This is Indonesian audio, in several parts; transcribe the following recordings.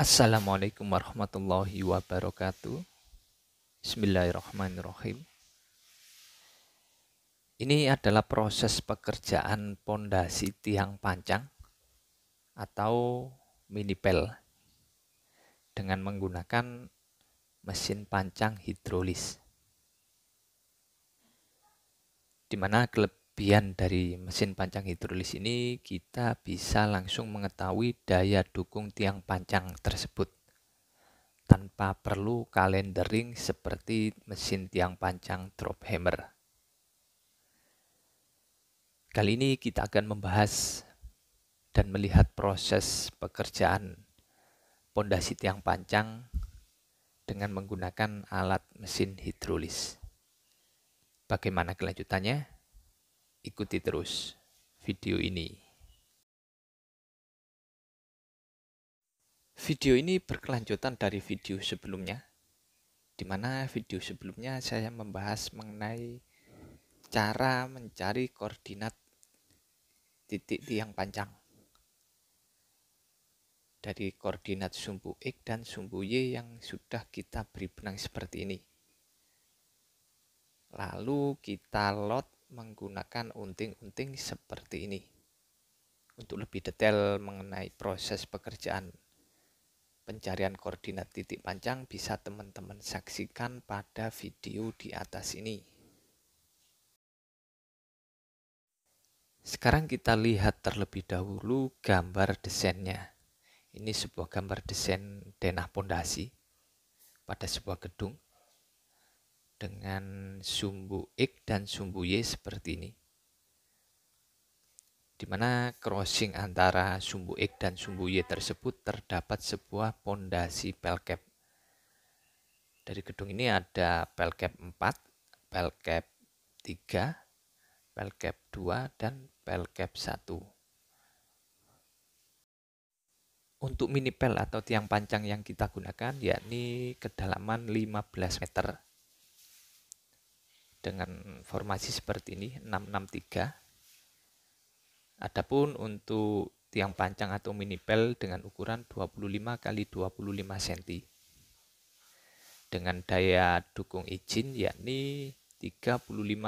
Assalamualaikum warahmatullahi wabarakatuh. Bismillahirrahmanirrahim. Ini adalah proses pekerjaan pondasi tiang pancang atau mini pel dengan menggunakan mesin pancang hidrolis. Di mana pian dari mesin pancang hidrolis ini kita bisa langsung mengetahui daya dukung tiang pancang tersebut tanpa perlu kalendering seperti mesin tiang pancang drop hammer. Kali ini kita akan membahas dan melihat proses pekerjaan pondasi tiang pancang dengan menggunakan alat mesin hidrolis. Bagaimana kelanjutannya? ikuti terus video ini. Video ini berkelanjutan dari video sebelumnya, di mana video sebelumnya saya membahas mengenai cara mencari koordinat titik tiang panjang dari koordinat sumbu X dan sumbu Y yang sudah kita beri benang seperti ini. Lalu kita lot menggunakan unting-unting seperti ini. Untuk lebih detail mengenai proses pekerjaan pencarian koordinat titik panjang bisa teman-teman saksikan pada video di atas ini. Sekarang kita lihat terlebih dahulu gambar desainnya. Ini sebuah gambar desain denah pondasi pada sebuah gedung dengan sumbu X dan sumbu Y seperti ini. Di mana crossing antara sumbu X dan sumbu Y tersebut terdapat sebuah pondasi pelcap. Dari gedung ini ada pelcap 4, pelcap 3, pelcap 2, dan pelcap 1 untuk mini pel atau tiang panjang yang kita gunakan yakni kedalaman 15 meter dengan formasi seperti ini 663. Adapun untuk tiang pancang atau mini pel dengan ukuran 25 kali 25 cm dengan daya dukung izin yakni 35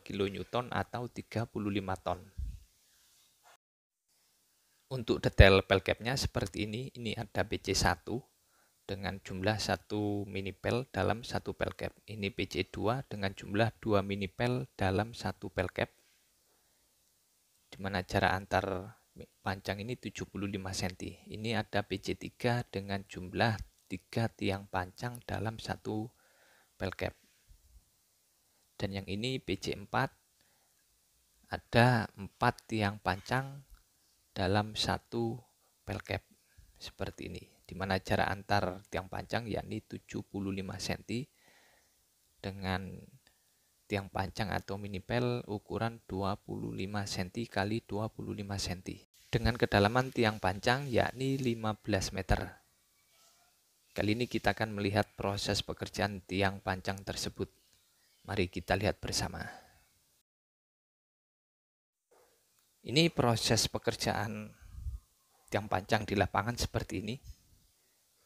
kN atau 35 ton. Untuk detail capnya seperti ini, ini ada BC1, dengan jumlah satu mini pel dalam satu pel cap. Ini PC2 dengan jumlah dua mini pel dalam satu pel cap. Di mana jarak antar panjang ini 75 cm. Ini ada PC3 dengan jumlah tiga tiang panjang dalam satu pel cap. Dan yang ini PC4 ada empat tiang panjang dalam satu pel cap seperti ini di mana jarak antar tiang panjang yakni 75 cm dengan tiang panjang atau mini pel ukuran 25 cm kali 25 cm dengan kedalaman tiang panjang yakni 15 meter. Kali ini kita akan melihat proses pekerjaan tiang panjang tersebut. Mari kita lihat bersama. Ini proses pekerjaan tiang panjang di lapangan seperti ini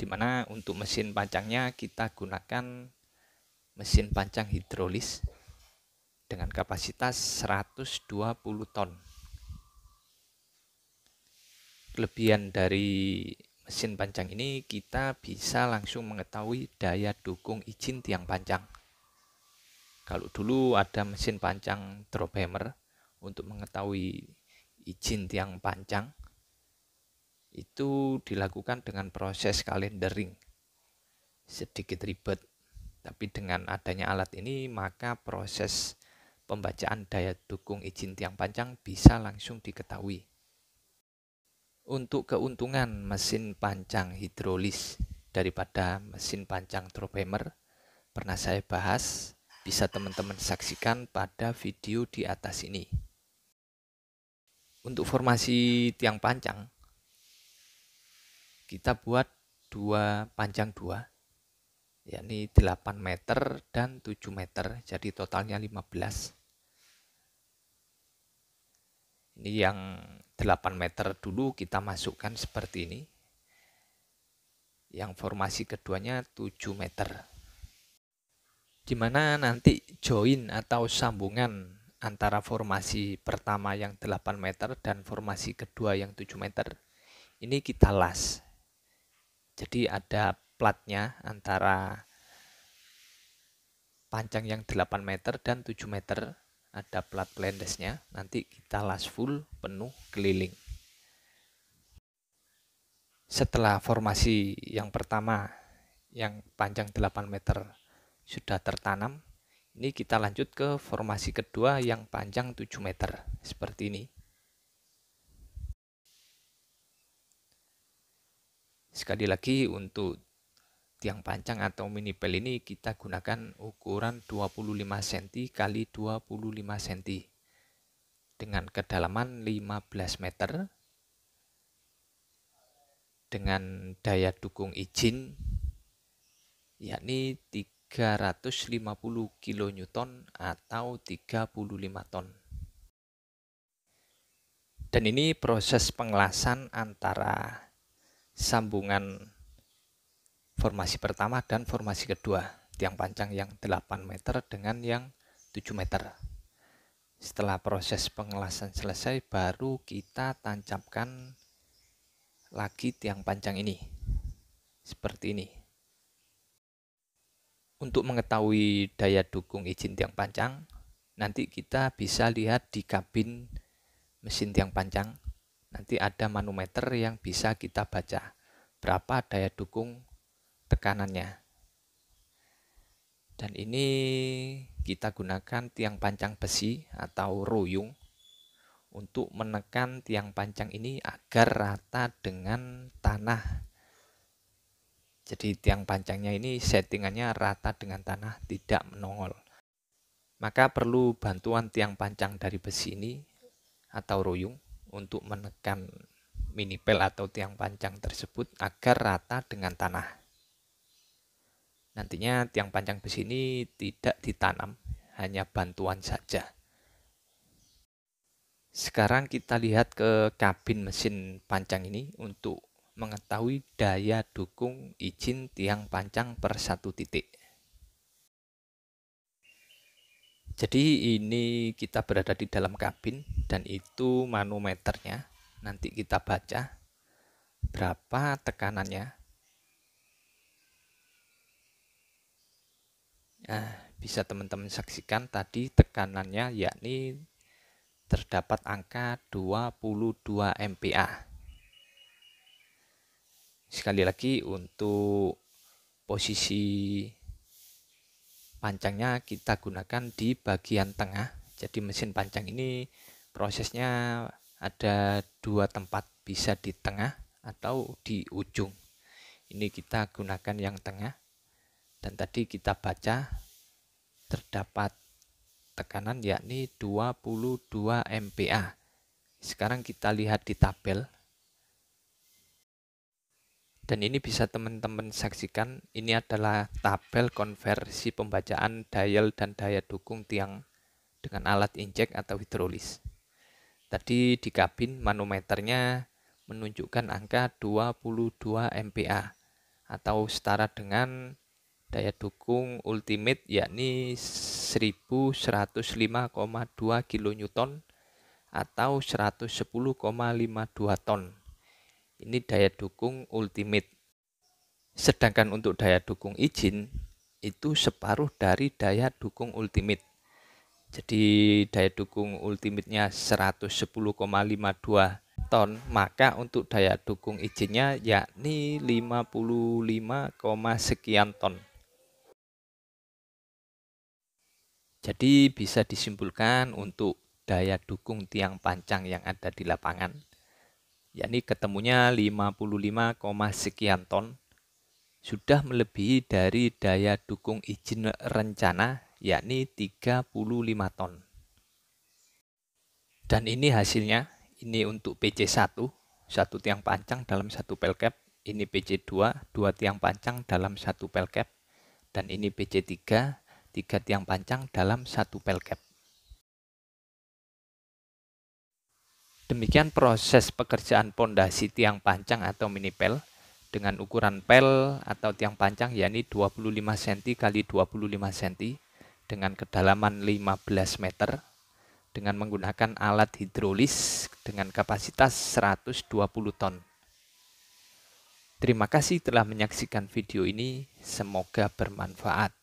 dimana untuk mesin pancangnya kita gunakan mesin pancang hidrolis dengan kapasitas 120 ton kelebihan dari mesin pancang ini kita bisa langsung mengetahui daya dukung izin tiang pancang kalau dulu ada mesin pancang drop hammer untuk mengetahui izin tiang pancang itu dilakukan dengan proses kalendering Sedikit ribet, tapi dengan adanya alat ini maka proses pembacaan daya dukung izin tiang panjang bisa langsung diketahui. Untuk keuntungan mesin panjang hidrolis daripada mesin panjang tropemer pernah saya bahas, bisa teman-teman saksikan pada video di atas ini. Untuk formasi tiang panjang kita buat dua panjang dua yakni 8 meter dan 7 meter jadi totalnya 15 ini yang 8 meter dulu kita masukkan seperti ini yang formasi keduanya 7 meter dimana nanti join atau sambungan antara formasi pertama yang 8 meter dan formasi kedua yang 7 meter ini kita las jadi ada platnya antara panjang yang 8 meter dan 7 meter ada plat blendesnya nanti kita las full penuh keliling setelah formasi yang pertama yang panjang 8 meter sudah tertanam ini kita lanjut ke formasi kedua yang panjang 7 meter seperti ini Sekali lagi untuk tiang panjang atau mini pel ini kita gunakan ukuran 25 cm kali 25 cm dengan kedalaman 15 meter dengan daya dukung izin yakni 350 kN atau 35 ton. Dan ini proses pengelasan antara sambungan formasi pertama dan formasi kedua tiang panjang yang 8 meter dengan yang 7 meter setelah proses pengelasan selesai baru kita tancapkan lagi tiang panjang ini seperti ini untuk mengetahui daya dukung izin tiang panjang nanti kita bisa lihat di kabin mesin tiang panjang Nanti ada manometer yang bisa kita baca. Berapa daya dukung tekanannya. Dan ini kita gunakan tiang panjang besi atau royung untuk menekan tiang panjang ini agar rata dengan tanah. Jadi tiang panjangnya ini settingannya rata dengan tanah, tidak menongol. Maka perlu bantuan tiang panjang dari besi ini atau royung untuk menekan mini minipel atau tiang panjang tersebut agar rata dengan tanah. Nantinya tiang panjang besi ini tidak ditanam, hanya bantuan saja. Sekarang kita lihat ke kabin mesin panjang ini untuk mengetahui daya dukung izin tiang panjang per satu titik. Jadi ini kita berada di dalam kabin dan itu manometernya. Nanti kita baca berapa tekanannya. Nah, bisa teman-teman saksikan tadi tekanannya yakni terdapat angka 22 MPa. Sekali lagi untuk posisi pancangnya kita gunakan di bagian tengah jadi mesin pancang ini prosesnya ada dua tempat bisa di tengah atau di ujung ini kita gunakan yang tengah dan tadi kita baca terdapat tekanan yakni 22 MPa sekarang kita lihat di tabel dan ini bisa teman-teman saksikan, ini adalah tabel konversi pembacaan dial dan daya dukung tiang dengan alat injek atau hidrolis. Tadi di kabin manometernya menunjukkan angka 22 MPa atau setara dengan daya dukung ultimate yakni 1105,2 kN atau 110,52 ton ini daya dukung ultimate. Sedangkan untuk daya dukung izin itu separuh dari daya dukung ultimate. Jadi daya dukung ultimate-nya 110,52 ton, maka untuk daya dukung izinnya yakni 55, sekian ton. Jadi bisa disimpulkan untuk daya dukung tiang pancang yang ada di lapangan yakni ketemunya 55, sekian ton sudah melebihi dari daya dukung izin rencana yakni 35 ton. Dan ini hasilnya, ini untuk PC1, satu tiang pancang dalam satu pelcap, ini PC2, dua tiang pancang dalam satu pelcap, dan ini PC3, tiga tiang pancang dalam satu pelcap. Demikian proses pekerjaan pondasi tiang panjang atau mini pel dengan ukuran pel atau tiang panjang yakni 25 cm x 25 cm dengan kedalaman 15 meter dengan menggunakan alat hidrolis dengan kapasitas 120 ton. Terima kasih telah menyaksikan video ini, semoga bermanfaat.